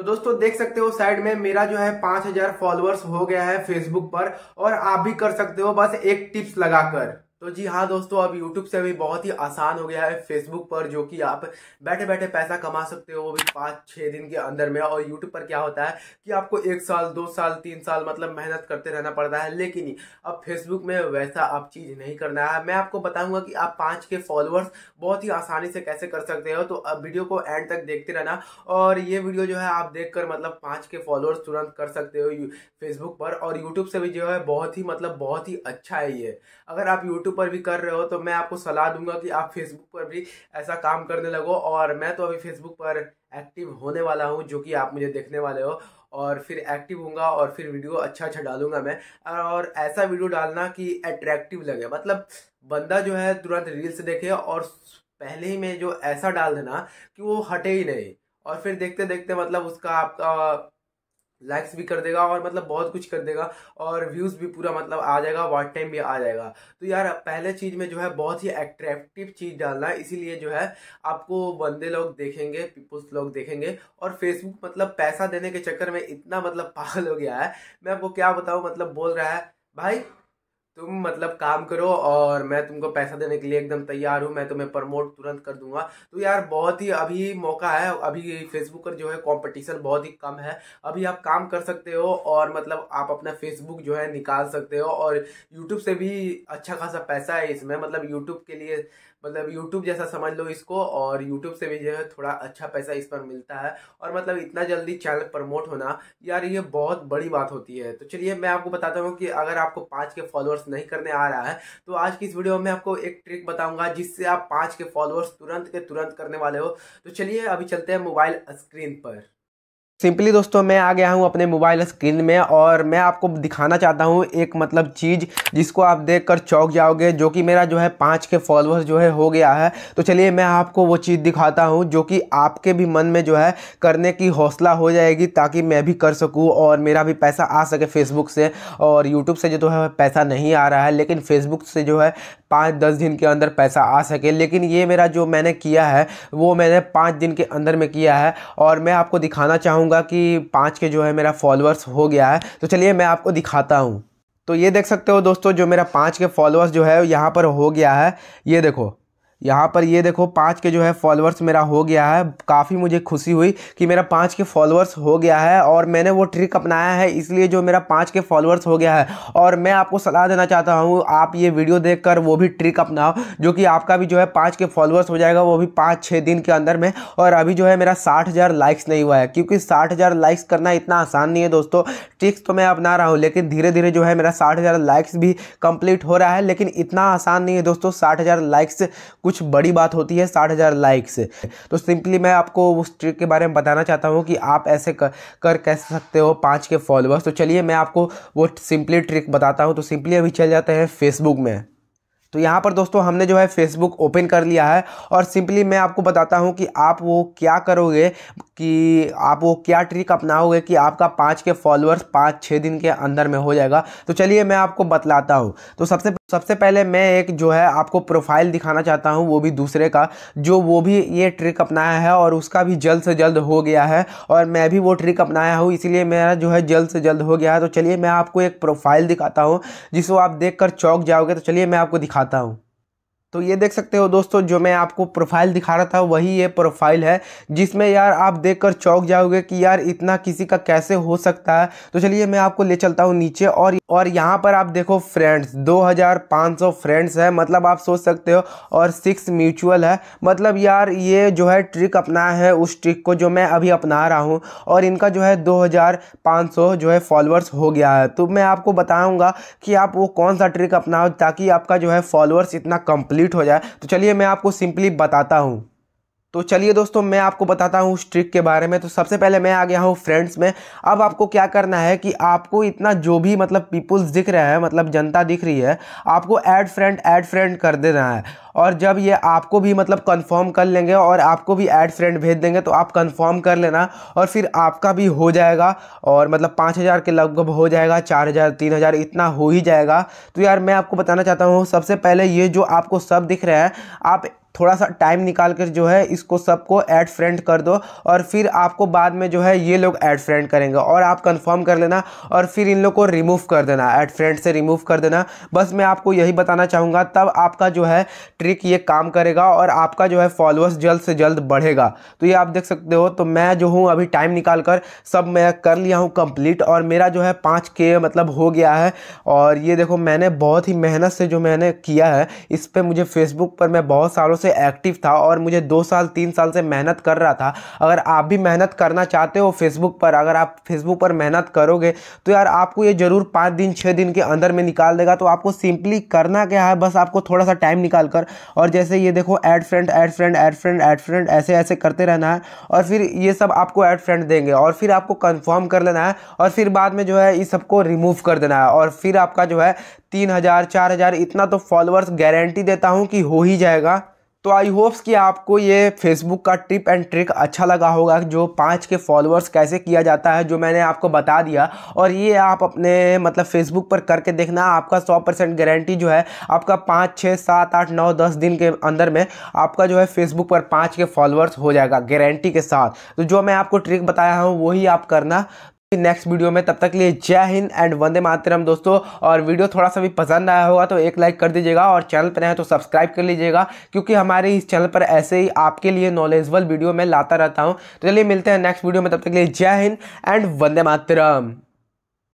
तो दोस्तों देख सकते हो साइड में मेरा जो है पांच हजार फॉलोअर्स हो गया है फेसबुक पर और आप भी कर सकते हो बस एक टिप्स लगाकर तो जी हाँ दोस्तों अब YouTube से भी बहुत ही आसान हो गया है Facebook पर जो कि आप बैठे बैठे पैसा कमा सकते हो वो भी पाँच छः दिन के अंदर में और YouTube पर क्या होता है कि आपको एक साल दो साल तीन साल मतलब मेहनत करते रहना पड़ता है लेकिन अब Facebook में वैसा आप चीज़ नहीं करना है मैं आपको बताऊंगा कि आप पाँच के फॉलोअर्स बहुत ही आसानी से कैसे कर सकते हो तो अब वीडियो को एंड तक देखते रहना और ये वीडियो जो है आप देख कर, मतलब पाँच के फॉलोअर्स तुरंत कर सकते हो फेसबुक पर और यूट्यूब से भी जो है बहुत ही मतलब बहुत ही अच्छा है ये अगर आप यूट्यूब यूट्यूब पर भी कर रहे हो तो मैं आपको सलाह दूंगा कि आप फेसबुक पर भी ऐसा काम करने लगो और मैं तो अभी फेसबुक पर एक्टिव होने वाला हूँ जो कि आप मुझे देखने वाले हो और फिर एक्टिव होऊंगा और फिर वीडियो अच्छा अच्छा डालूंगा मैं और ऐसा वीडियो डालना कि अट्रैक्टिव लगे मतलब बंदा जो है तुरंत रील्स देखे और पहले ही मैं जो ऐसा डाल देना कि वो हटे ही नहीं और फिर देखते देखते मतलब उसका आपका लाइक्स भी कर देगा और मतलब बहुत कुछ कर देगा और व्यूज़ भी पूरा मतलब आ जाएगा वाट टाइम भी आ जाएगा तो यार पहले चीज़ में जो है बहुत ही एट्रैक्टिव चीज़ डालना है इसीलिए जो है आपको बंदे लोग देखेंगे पीपुल्स लोग देखेंगे और फेसबुक मतलब पैसा देने के चक्कर में इतना मतलब पागल हो गया है मैं आपको क्या बताऊँ मतलब बोल रहा है भाई तुम मतलब काम करो और मैं तुमको पैसा देने के लिए एकदम तैयार हूँ मैं तुम्हें प्रमोट तुरंत कर दूंगा तो यार बहुत ही अभी मौका है अभी फेसबुक पर जो है कंपटीशन बहुत ही कम है अभी आप काम कर सकते हो और मतलब आप अपना फेसबुक जो है निकाल सकते हो और यूट्यूब से भी अच्छा खासा पैसा है इसमें मतलब यूट्यूब के लिए मतलब यूट्यूब जैसा समझ लो इसको और यूट्यूब से भी जो है थोड़ा अच्छा पैसा इस पर मिलता है और मतलब इतना जल्दी चैनल प्रमोट होना यार ये बहुत बड़ी बात होती है तो चलिए मैं आपको बताता हूँ कि अगर आपको पाँच के फॉलोअर्स नहीं करने आ रहा है तो आज की इस वीडियो में आपको एक ट्रिक बताऊंगा जिससे आप पाँच के फॉलोअर्स तुरंत के तुरंत करने वाले हो तो चलिए अभी चलते हैं मोबाइल स्क्रीन पर सिंपली दोस्तों मैं आ गया हूँ अपने मोबाइल स्क्रीन में और मैं आपको दिखाना चाहता हूँ एक मतलब चीज़ जिसको आप देख कर चौंक जाओगे जो कि मेरा जो है पाँच के फॉलोअर्स जो है हो गया है तो चलिए मैं आपको वो चीज़ दिखाता हूँ जो कि आपके भी मन में जो है करने की हौसला हो जाएगी ताकि मैं भी कर सकूँ और मेरा भी पैसा आ सके फेसबुक से और यूट्यूब से जो तो है पैसा नहीं आ रहा है लेकिन फेसबुक से जो है पाँच दस दिन के अंदर पैसा आ सके लेकिन ये मेरा जो मैंने किया है वो मैंने पाँच दिन के अंदर में किया है और मैं आपको दिखाना चाहूँगा कहूँगा कि पाँच के जो है मेरा फॉलोअर्स हो गया है तो चलिए मैं आपको दिखाता हूँ तो ये देख सकते हो दोस्तों जो मेरा पाँच के फॉलोअर्स जो है यहाँ पर हो गया है ये देखो यहाँ पर ये देखो पाँच के जो है फॉलोअर्स मेरा हो गया है काफ़ी मुझे खुशी हुई कि मेरा पाँच के फॉलोअर्स हो गया है और मैंने वो ट्रिक अपनाया है इसलिए जो मेरा पाँच के फॉलोअर्स हो गया है और मैं आपको सलाह देना चाहता हूँ आप ये वीडियो देख कर वो भी ट्रिक अपनाओ जो कि आपका भी जो है पाँच के फॉलोअर्स हो जाएगा वो भी पाँच छः दिन के अंदर में और अभी जो है मेरा साठ हज़ार लाइक्स नहीं हुआ है क्योंकि साठ हज़ार लाइक्स करना इतना आसान नहीं है दोस्तों ट्रिक्स तो मैं अपना रहा हूँ लेकिन धीरे धीरे जो है मेरा साठ हज़ार लाइक्स भी कम्प्लीट हो रहा है लेकिन इतना आसान नहीं है दोस्तों साठ हज़ार लाइक्स कुछ कुछ बड़ी बात होती है साठ हज़ार लाइक्स तो सिंपली मैं आपको उस ट्रिक के बारे में बताना चाहता हूँ कि आप ऐसे कर, कर कैसे सकते हो पाँच के फॉलोअर्स तो चलिए मैं आपको वो सिंपली ट्रिक बताता हूँ तो सिंपली अभी चल जाते हैं फेसबुक में तो यहाँ पर दोस्तों हमने जो है फेसबुक ओपन कर लिया है और सिंपली मैं आपको बताता हूँ कि आप वो क्या करोगे कि आप वो क्या ट्रिक अपनाओगे कि आपका पाँच के फॉलोअर्स पाँच छः दिन के अंदर में हो जाएगा तो चलिए मैं आपको बतलाता हूँ तो सबसे सबसे पहले मैं एक जो है आपको प्रोफाइल दिखाना चाहता हूँ वो भी दूसरे का जो वो भी ये ट्रिक अपनाया है और उसका भी जल्द से जल्द हो गया है और मैं भी वो ट्रिक अपनाया हूँ इसीलिए मेरा जो है जल्द से जल्द हो गया है तो चलिए मैं आपको एक प्रोफाइल दिखाता हूँ जिसको आप देख कर चौक जाओगे तो चलिए मैं आपको दिखा खाता हूँ तो ये देख सकते हो दोस्तों जो मैं आपको प्रोफाइल दिखा रहा था वही ये प्रोफाइल है जिसमें यार आप देखकर चौक जाओगे कि यार इतना किसी का कैसे हो सकता है तो चलिए मैं आपको ले चलता हूँ नीचे और और यहाँ पर आप देखो फ्रेंड्स 2500 फ्रेंड्स है मतलब आप सोच सकते हो और सिक्स म्यूचुअल है मतलब यार ये जो है ट्रिक अपनाया है उस ट्रिक को जो मैं अभी अपना रहा हूँ और इनका जो है दो जो है फॉलोअर्स हो गया है तो मैं आपको बताऊँगा कि आप वो कौन सा ट्रिक अपनाओ ताकि आपका जो है फॉलोअर्स इतना कम्प्लीट डिलीट हो जाए तो चलिए मैं आपको सिंपली बताता हूँ तो चलिए दोस्तों मैं आपको बताता हूँ उस ट्रिक के बारे में तो सबसे पहले मैं आ गया हूँ फ्रेंड्स में अब आपको क्या करना है कि आपको इतना जो भी मतलब पीपुल्स दिख रहा है मतलब जनता दिख रही है आपको ऐड फ्रेंड ऐड फ्रेंड कर देना है और जब ये आपको भी मतलब कंफर्म कर लेंगे और आपको भी ऐड फ्रेंड भेज देंगे तो आप कन्फर्म कर लेना और फिर आपका भी हो जाएगा और मतलब पाँच हज़ार के लगभग हो जाएगा चार हज़ार तीन हज़ार इतना हो ही जाएगा तो यार मैं आपको बताना चाहता हूँ सबसे पहले ये जो आपको सब दिख रहा है आप थोड़ा सा टाइम निकाल कर जो है इसको सबको ऐड फ्रेंड कर दो और फिर आपको बाद में जो है ये लोग ऐड फ्रेंड करेंगे और आप कंफर्म कर लेना और फिर इन लोग को रिमूव कर देना ऐड फ्रेंड से रिमूव कर देना बस मैं आपको यही बताना चाहूँगा तब आपका जो है ट्रिक ये काम करेगा और आपका जो है फॉलोअर्स जल्द से जल्द बढ़ेगा तो ये आप देख सकते हो तो मैं जो हूँ अभी टाइम निकाल कर सब मैं कर लिया हूँ कम्प्लीट और मेरा जो है पाँच के मतलब हो गया है और ये देखो मैंने बहुत ही मेहनत से जो मैंने किया है इस पर मुझे फेसबुक पर मैं बहुत सालों से एक्टिव था और मुझे दो साल तीन साल से मेहनत कर रहा था अगर आप भी मेहनत करना चाहते हो फेसबुक पर अगर आप फेसबुक पर मेहनत करोगे तो यार आपको ये ज़रूर पाँच दिन छः दिन के अंदर में निकाल देगा तो आपको सिंपली करना क्या है बस आपको थोड़ा सा टाइम निकाल कर और जैसे ये देखो add friend add friend add friend add friend ऐसे ऐसे करते रहना है और फिर ये सब आपको एड फ्रेंड देंगे और फिर आपको कन्फर्म कर लेना है और फिर बाद में जो है इस सबको रिमूव कर देना है और फिर आपका जो है तीन हज़ार चार हज़ार इतना तो फॉलोअर्स गारंटी देता हूँ कि हो ही जाएगा तो आई होप्स कि आपको ये फेसबुक का टिप एंड ट्रिक अच्छा लगा होगा जो पाँच के फॉलोअर्स कैसे किया जाता है जो मैंने आपको बता दिया और ये आप अपने मतलब फेसबुक पर करके देखना आपका सौ परसेंट गारंटी जो है आपका पाँच छः सात आठ नौ दस दिन के अंदर में आपका जो है फेसबुक पर पाँच के फॉलोअर्स हो जाएगा गारंटी के साथ तो जो मैं आपको ट्रिक बताया हूँ वही आप करना नेक्स्ट वीडियो में तब तक लिए जय हिंद एंड वंदे मातरम दोस्तों और वीडियो थोड़ा सा भी पसंद आया होगा तो एक लाइक कर दीजिएगा और चैनल पर हैं तो सब्सक्राइब कर लीजिएगा क्योंकि हमारे इस चैनल पर ऐसे ही आपके लिए नॉलेजबल वीडियो मैं लाता रहता हूँ तो चलिए मिलते हैं नेक्स्ट वीडियो में तब तक लिए जय हिंद एंड वंदे मातरम